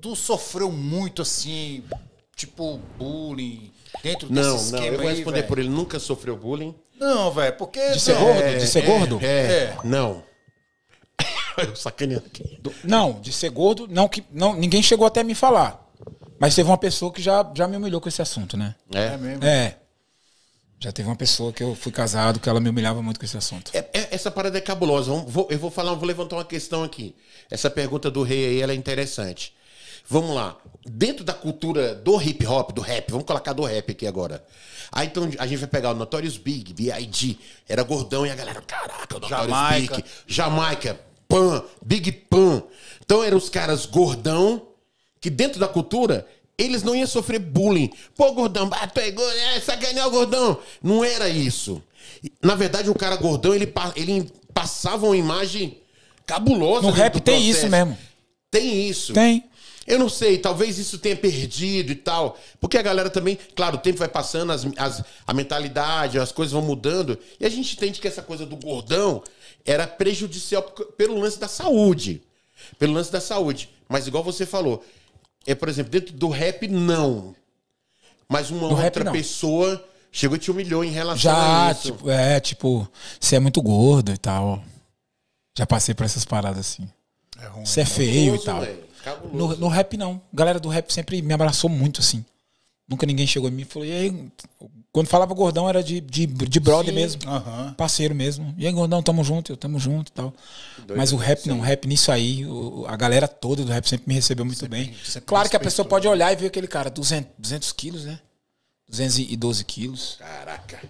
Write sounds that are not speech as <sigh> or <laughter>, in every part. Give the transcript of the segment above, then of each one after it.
tu sofreu muito assim, tipo, bullying dentro não, esquema Não, não, eu vou responder por ele. Nunca sofreu bullying. Não, velho, porque... De ser é, gordo? É, de ser é, gordo? É, é. Não. <laughs> eu aqui. Não, de ser gordo, não que... Não, ninguém chegou até me falar. Mas teve uma pessoa que já, já me humilhou com esse assunto, né? É, é mesmo? É. Já teve uma pessoa que eu fui casado que ela me humilhava muito com esse assunto. É, é, essa parada é cabulosa. vou, eu vou falar, vou levantar uma questão aqui. Essa pergunta do rei aí, ela é interessante. Vamos lá. Dentro da cultura do hip hop, do rap, vamos colocar do rap aqui agora. Aí então a gente vai pegar o Notorious Big, B.I.G., era gordão e a galera, caraca, o Notorious Jamaica. Big, Jamaica, Pan, Big Pan. Então eram os caras gordão, que dentro da cultura eles não iam sofrer bullying. Pô, gordão, pegou, é, é sacaneou o gordão. Não era isso. Na verdade, o cara gordão, ele, ele passava uma imagem cabulosa. No rap tem processo. isso mesmo. Tem isso. Tem. Eu não sei, talvez isso tenha perdido e tal. Porque a galera também, claro, o tempo vai passando, as, as, a mentalidade, as coisas vão mudando. E a gente entende que essa coisa do gordão era prejudicial pelo lance da saúde. Pelo lance da saúde. Mas igual você falou, é, por exemplo, dentro do rap, não. Mas uma do outra rap, pessoa chegou e te humilhou em relação Já, a isso. Tipo, é, tipo, você é muito gordo e tal. Já passei por essas paradas assim. É ruim, você é né? feio é e tal. Véio. No, no, rap, não. A galera do rap sempre me abraçou muito, assim. Nunca ninguém chegou em mim e falou, e aí? Quando falava gordão era de, de, de brother Sim. mesmo. Uhum. Parceiro mesmo. E aí, gordão, tamo junto, eu tamo junto e tal. Doido, Mas o rap não, o rap nisso aí, o, a galera toda do rap sempre me recebeu muito sempre, bem. Sempre claro que a pessoa pode olhar e ver aquele cara, 200, 200 quilos, né? 212 quilos. Caraca.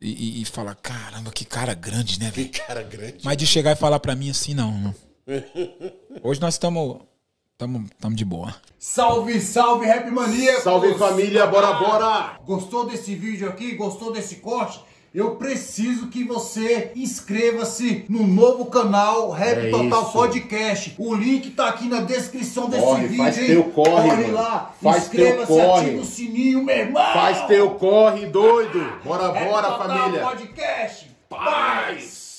E, e, e falar, caramba, que cara grande, né, velho? Que cara grande. Mas de chegar e falar pra mim assim, não. <laughs> Hoje nós estamos Tamo, tamo de boa. Salve, salve, Rap Mania! Salve, família, bora, bora! Gostou desse vídeo aqui? Gostou desse corte? Eu preciso que você inscreva-se no novo canal Rap é Total isso. Podcast. O link tá aqui na descrição desse corre, vídeo. Faz hein? teu corre, corre mano. lá. Faz teu corre. ativa o sininho, meu irmão. Faz teu corre, doido. Bora, Rap bora, Total família. Podcast. Paz.